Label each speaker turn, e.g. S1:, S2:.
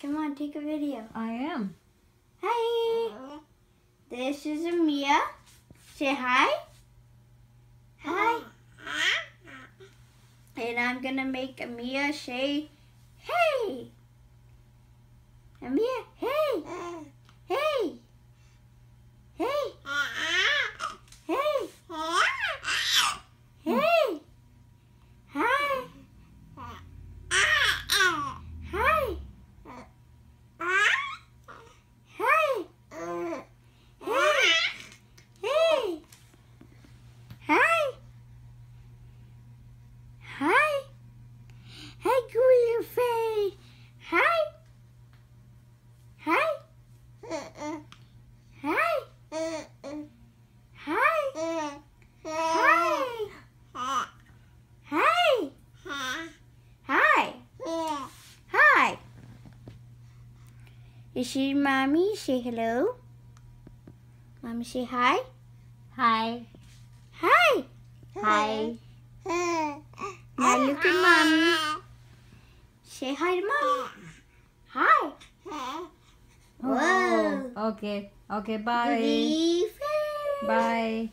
S1: Come on, take a video. I am. Hi. This is Amia. Say hi. Hi. And I'm going to make Amia say,
S2: hey. Amia.
S1: Is your mommy? Say hello. Mommy, say hi. Hi. Hi.
S2: Hi. Now look at mommy. Say hi to mommy. Hi. Oh,
S1: Whoa. Okay. Okay. Bye. Bye.